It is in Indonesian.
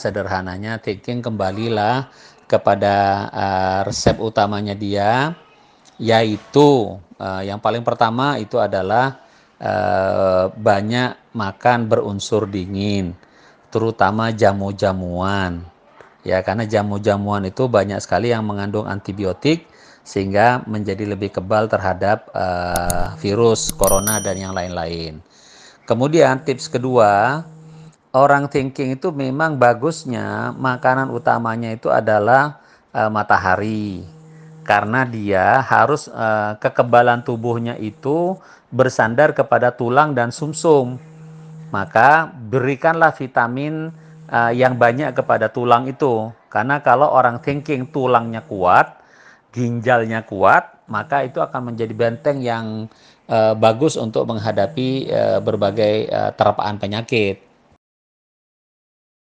sederhananya thinking kembalilah kepada uh, resep utamanya dia yaitu uh, yang paling pertama itu adalah uh, banyak makan berunsur dingin terutama jamu-jamuan ya karena jamu-jamuan itu banyak sekali yang mengandung antibiotik sehingga menjadi lebih kebal terhadap uh, virus corona dan yang lain-lain. Kemudian tips kedua orang thinking itu memang bagusnya makanan utamanya itu adalah uh, matahari karena dia harus uh, kekebalan tubuhnya itu bersandar kepada tulang dan sumsum. Maka berikanlah vitamin uh, yang banyak kepada tulang itu. Karena kalau orang thinking tulangnya kuat, ginjalnya kuat, maka itu akan menjadi benteng yang uh, bagus untuk menghadapi uh, berbagai uh, terapaan penyakit.